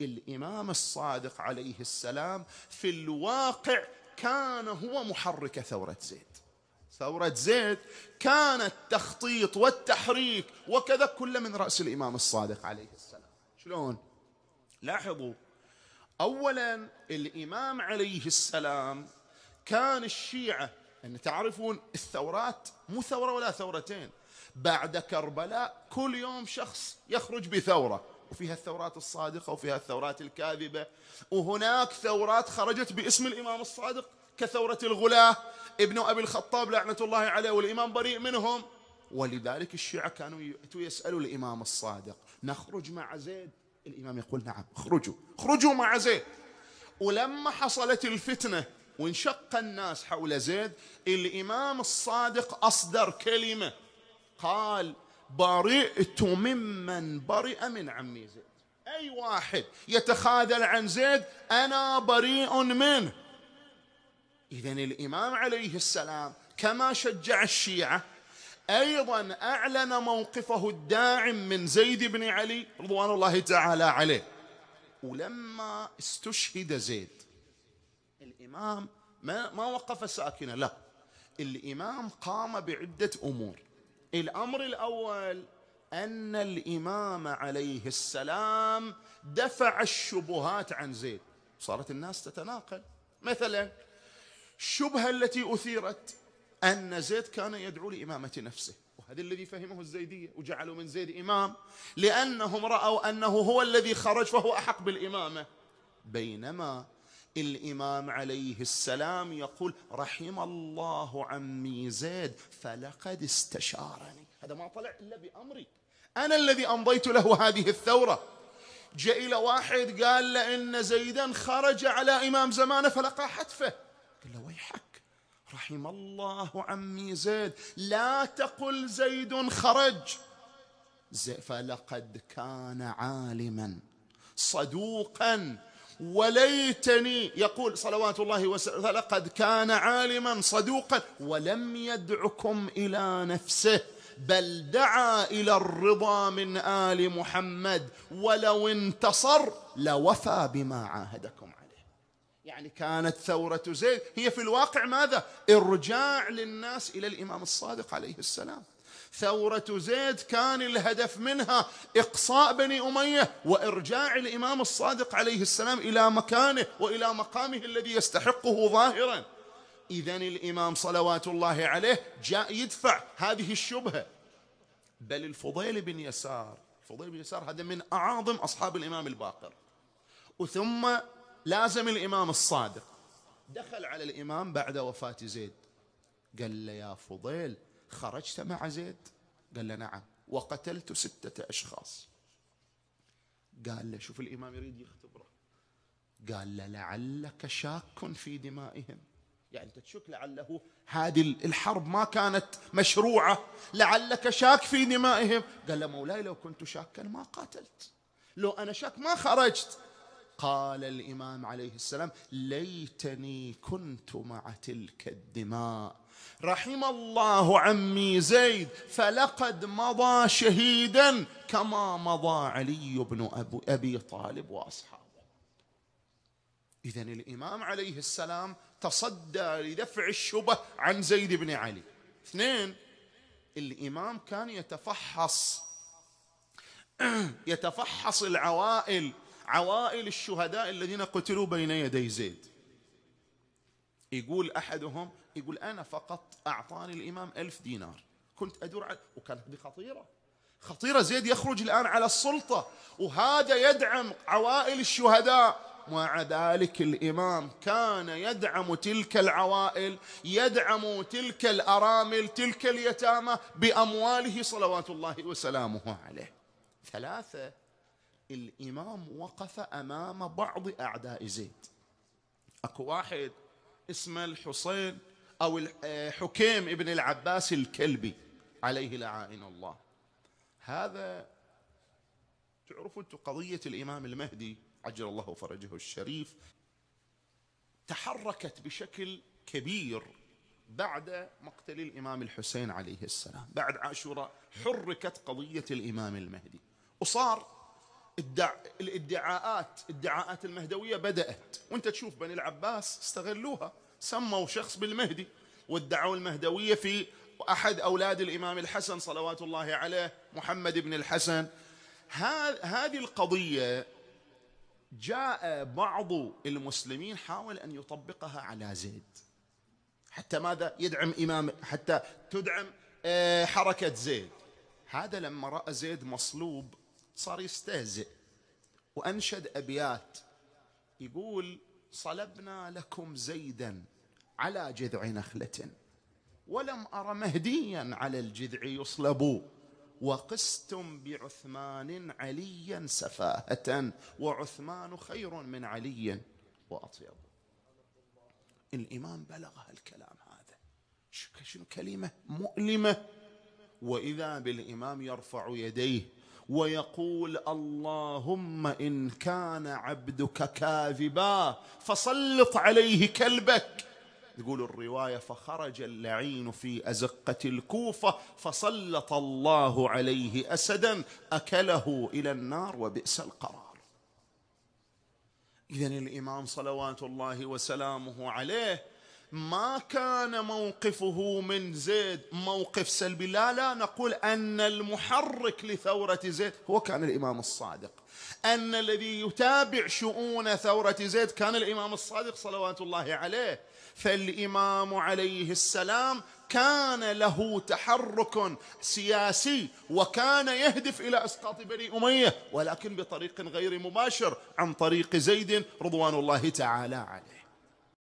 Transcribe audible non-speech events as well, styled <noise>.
الامام الصادق عليه السلام في الواقع كان هو محرك ثوره زيد ثورة زيد كان التخطيط والتحريك وكذا كل من رأس الإمام الصادق عليه السلام شلون؟ لاحظوا أولا الإمام عليه السلام كان الشيعة أن تعرفون الثورات مو ثورة ولا ثورتين بعد كربلاء كل يوم شخص يخرج بثورة وفيها الثورات الصادقة وفيها الثورات الكاذبة وهناك ثورات خرجت باسم الإمام الصادق كثورة الغلاة ابن أبي الخطاب لعنة الله عليه والإمام بريء منهم ولذلك الشيعة كانوا يأتوا يسألوا الإمام الصادق نخرج مع زيد الإمام يقول نعم خرجوا خرجوا مع زيد ولما حصلت الفتنة وانشق الناس حول زيد الإمام الصادق أصدر كلمة قال برئت ممن برئ من عمي زيد أي واحد يتخاذل عن زيد أنا بريء منه إذا الإمام عليه السلام كما شجع الشيعة أيضا أعلن موقفه الداعم من زيد بن علي رضوان الله تعالى عليه ولما استشهد زيد الإمام ما, ما وقف ساكنا لا الإمام قام بعدة أمور الامر الاول ان الامام عليه السلام دفع الشبهات عن زيد صارت الناس تتناقل مثلا الشبهه التي اثيرت ان زيد كان يدعو لامامه نفسه وهذا الذي فهمه الزيديه وجعلوا من زيد امام لانهم راوا انه هو الذي خرج فهو احق بالامامه بينما الامام عليه السلام يقول رحم الله عمي زيد فلقد استشارني هذا ما طلع الا بامري انا الذي امضيت له هذه الثوره جاء الى واحد قال له ان زيدا خرج على امام زمانه فلقى حتفه قال له ويحك رحم الله عمي زيد لا تقل زيد خرج زي فلقد كان عالما صدوقا وليتني يقول صلوات الله وسلامه لقد كان عالما صدوقا ولم يدعكم الى نفسه بل دعا الى الرضا من ال محمد ولو انتصر لوفى بما عاهدكم عليه. يعني كانت ثوره زيد هي في الواقع ماذا؟ ارجاع للناس الى الامام الصادق عليه السلام. ثورة زيد كان الهدف منها إقصاء بني أمية وإرجاع الإمام الصادق عليه السلام إلى مكانه وإلى مقامه الذي يستحقه ظاهرا إذا الإمام صلوات الله عليه جاء يدفع هذه الشبهة بل الفضيل بن يسار الفضيل بن يسار هذا من أعاظم أصحاب الإمام الباقر وثم لازم الإمام الصادق دخل على الإمام بعد وفاة زيد قال له يا فضيل خرجت مع زيد قال له نعم وقتلت ستة أشخاص قال له شوف الإمام يريد يختبره قال له لعلك شاك في دمائهم يعني أنت تشك لعله هذه الحرب ما كانت مشروعة لعلك شاك في دمائهم قال له مولاي لو كنت شاكا ما قاتلت لو أنا شاك ما خرجت قال الإمام عليه السلام ليتني كنت مع تلك الدماء رحم الله عمي زيد فلقد مضى شهيدا كما مضى علي بن أبي طالب وأصحابه إذا الإمام عليه السلام تصدى لدفع الشبه عن زيد بن علي اثنين الإمام كان يتفحص <clears throat> يتفحص العوائل عوائل الشهداء الذين قتلوا بين يدي زيد يقول أحدهم يقول أنا فقط أعطاني الإمام ألف دينار كنت أدور على وكانت هذه خطيرة خطيرة زيد يخرج الآن على السلطة وهذا يدعم عوائل الشهداء مع ذلك الإمام كان يدعم تلك العوائل يدعم تلك الأرامل تلك اليتامى بأمواله صلوات الله وسلامه عليه ثلاثة الإمام وقف أمام بعض أعداء زيد أكو واحد اسمه الحسين أو آه، حكيم ابن العباس الكلبي عليه لعائن الله هذا تعرفوا أنتم قضية الإمام المهدي عجل الله فرجه الشريف تحركت بشكل كبير بعد مقتل الإمام الحسين عليه السلام بعد عاشوراء حركت قضية الإمام المهدي وصار الدع... الادعاءات ادعاءات المهدوية بدأت وانت تشوف بني العباس استغلوها سموا شخص بالمهدي وادعوا المهدوية في أحد أولاد الإمام الحسن صلوات الله عليه محمد بن الحسن هذه القضية جاء بعض المسلمين حاول أن يطبقها على زيد حتى ماذا يدعم إمام حتى تدعم آه، حركة زيد هذا لما رأى زيد مصلوب صار يستهزئ وأنشد أبيات يقول صلبنا لكم زيدا على جذع نخلة ولم أر مهديا على الجذع يصلب وقستم بعثمان عليا سفاهة وعثمان خير من علي وأطيب الإمام بلغ هالكلام هذا شنو كلمة مؤلمة وإذا بالإمام يرفع يديه ويقول اللهم ان كان عبدك كاذبا فسلط عليه كلبك تقول الروايه فخرج اللعين في ازقه الكوفه فسلط الله عليه اسدا اكله الى النار وبئس القرار اذا الامام صلوات الله وسلامه عليه ما كان موقفه من زيد موقف سلبي لا لا نقول أن المحرك لثورة زيد هو كان الإمام الصادق أن الذي يتابع شؤون ثورة زيد كان الإمام الصادق صلوات الله عليه فالإمام عليه السلام كان له تحرك سياسي وكان يهدف إلى إسقاط بني أمية ولكن بطريق غير مباشر عن طريق زيد رضوان الله تعالى عليه